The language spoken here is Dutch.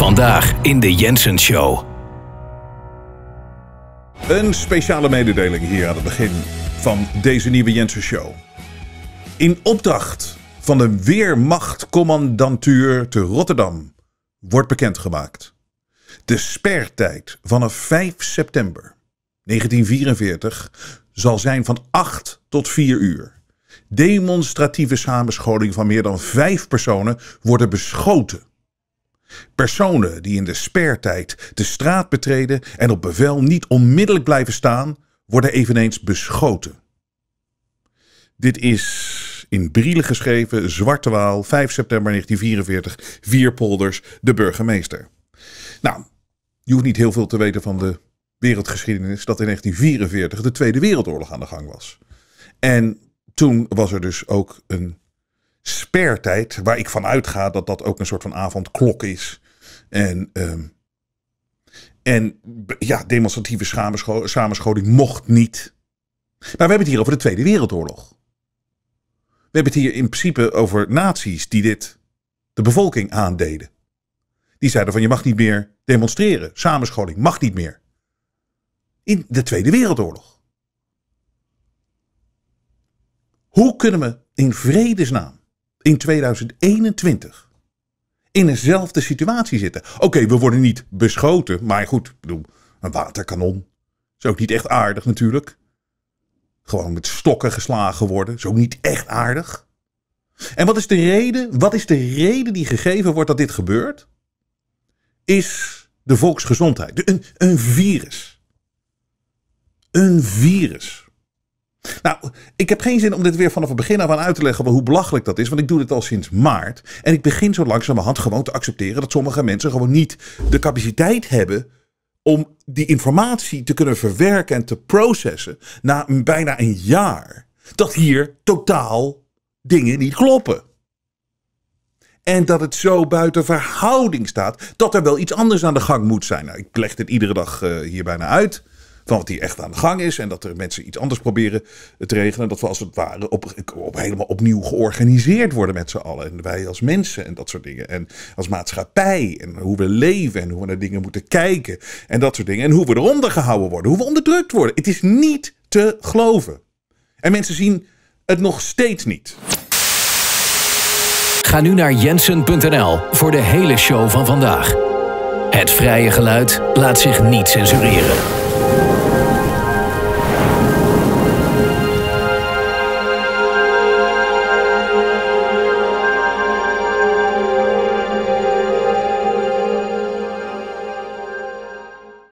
Vandaag in de Jensen Show. Een speciale mededeling hier aan het begin van deze nieuwe Jensen Show. In opdracht van de Weermachtcommandantuur te Rotterdam wordt bekendgemaakt. De spertijd vanaf 5 september 1944 zal zijn van 8 tot 4 uur. Demonstratieve samenscholing van meer dan vijf personen wordt beschoten Personen die in de spertijd de straat betreden en op bevel niet onmiddellijk blijven staan, worden eveneens beschoten. Dit is in Brielen geschreven, Zwarte Waal, 5 september 1944, Vierpolders, de burgemeester. Nou, je hoeft niet heel veel te weten van de wereldgeschiedenis dat in 1944 de Tweede Wereldoorlog aan de gang was. En toen was er dus ook een waar ik van uitga dat dat ook een soort van avondklok is. En, ehm, en ja, demonstratieve samenscholing mocht niet. Maar we hebben het hier over de Tweede Wereldoorlog. We hebben het hier in principe over naties die dit de bevolking aandeden. Die zeiden van je mag niet meer demonstreren. Samenscholing mag niet meer. In de Tweede Wereldoorlog. Hoe kunnen we in vredesnaam in 2021 in dezelfde situatie zitten. Oké, we worden niet beschoten, maar goed, een waterkanon is ook niet echt aardig natuurlijk. Gewoon met stokken geslagen worden is ook niet echt aardig. En wat is de reden? Wat is de reden die gegeven wordt dat dit gebeurt? Is de volksgezondheid. Een, een virus. Een virus. Nou, ik heb geen zin om dit weer vanaf het begin af aan uit te leggen hoe belachelijk dat is, want ik doe dit al sinds maart. En ik begin zo langzamerhand gewoon te accepteren dat sommige mensen gewoon niet de capaciteit hebben om die informatie te kunnen verwerken en te processen na bijna een jaar. Dat hier totaal dingen niet kloppen. En dat het zo buiten verhouding staat dat er wel iets anders aan de gang moet zijn. Nou, ik leg dit iedere dag eh, hier bijna uit van wat hier echt aan de gang is. En dat er mensen iets anders proberen te regelen. Dat we als het ware op, op helemaal opnieuw georganiseerd worden met z'n allen. En wij als mensen en dat soort dingen. En als maatschappij. En hoe we leven en hoe we naar dingen moeten kijken. En dat soort dingen. En hoe we eronder gehouden worden. Hoe we onderdrukt worden. Het is niet te geloven. En mensen zien het nog steeds niet. Ga nu naar jensen.nl voor de hele show van vandaag. Het vrije geluid laat zich niet censureren.